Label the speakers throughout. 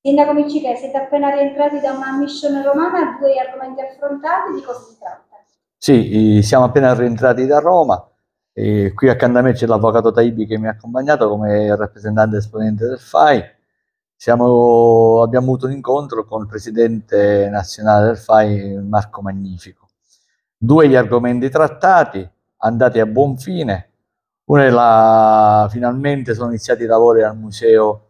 Speaker 1: Sindaco Miciche, siete appena rientrati da una missione romana, due argomenti affrontati, di cosa si tratta?
Speaker 2: Sì, siamo appena rientrati da Roma, e qui accanto a me c'è l'avvocato Taibi che mi ha accompagnato come rappresentante esponente del FAI. Siamo, abbiamo avuto un incontro con il presidente nazionale del FAI, Marco Magnifico. Due gli argomenti trattati, andati a buon fine. Uno è la, finalmente sono iniziati i lavori al museo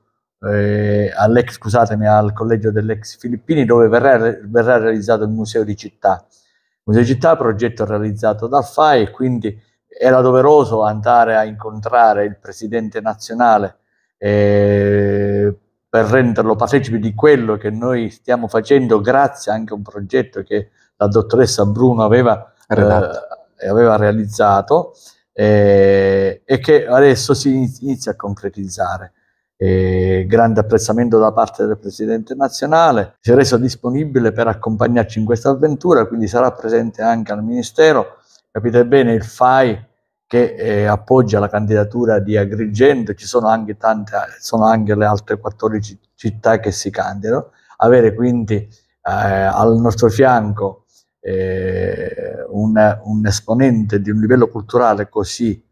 Speaker 2: eh, al collegio dell'ex Filippini dove verrà, verrà, realizzato il museo di città. Il museo di città progetto realizzato dal FAI e quindi era doveroso andare a incontrare il presidente nazionale eh, per renderlo partecipe di quello che noi stiamo facendo grazie anche a un progetto che la dottoressa Bruno aveva, eh, aveva realizzato eh, e che adesso si inizia a concretizzare eh, grande apprezzamento da parte del Presidente nazionale, si è reso disponibile per accompagnarci in questa avventura, quindi sarà presente anche al Ministero. Capite bene il FAI che eh, appoggia la candidatura di Agrigento, ci sono anche, tante, sono anche le altre 14 città che si candidano. Avere quindi eh, al nostro fianco eh, un, un esponente di un livello culturale così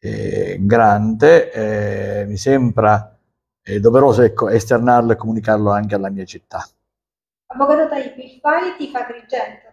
Speaker 2: eh, grande, eh, mi sembra eh, doveroso ecco, esternarlo e comunicarlo anche alla mia città.
Speaker 1: Avvocato Taipi, il fai ti fa Agrigento?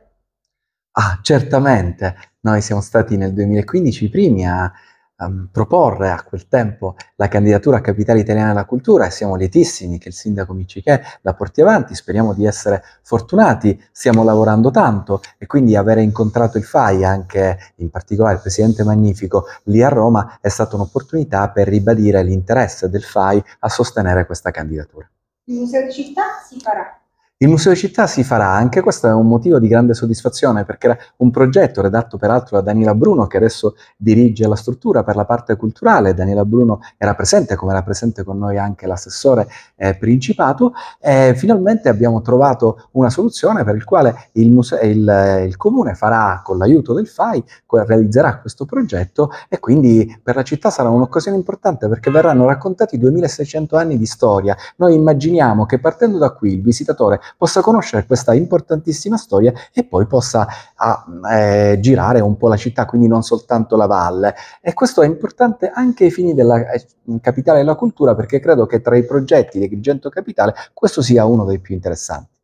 Speaker 1: Ah, certamente. Noi siamo stati nel 2015 i primi a um, proporre a quel tempo la candidatura a Capitale Italiana della Cultura e siamo lietissimi che il sindaco Micichè la porti avanti, speriamo di essere fortunati, stiamo lavorando tanto e quindi avere incontrato il FAI, anche in particolare il Presidente Magnifico, lì a Roma è stata un'opportunità per ribadire l'interesse del FAI a sostenere questa candidatura. Il certo si farà il Museo Città si farà anche, questo è un motivo di grande soddisfazione perché era un progetto redatto peraltro da Daniela Bruno che adesso dirige la struttura per la parte culturale, Daniela Bruno era presente come era presente con noi anche l'assessore eh, Principato e finalmente abbiamo trovato una soluzione per il quale il, museo, il, il comune farà con l'aiuto del FAI, realizzerà questo progetto e quindi per la città sarà un'occasione importante perché verranno raccontati 2600 anni di storia. Noi immaginiamo che partendo da qui il visitatore possa conoscere questa importantissima storia e poi possa a, ah, eh, girare un po' la città, quindi non soltanto la valle. E questo è importante anche ai fini della eh, capitale della cultura, perché credo che tra i progetti di Grigento
Speaker 2: Capitale questo sia uno dei più interessanti.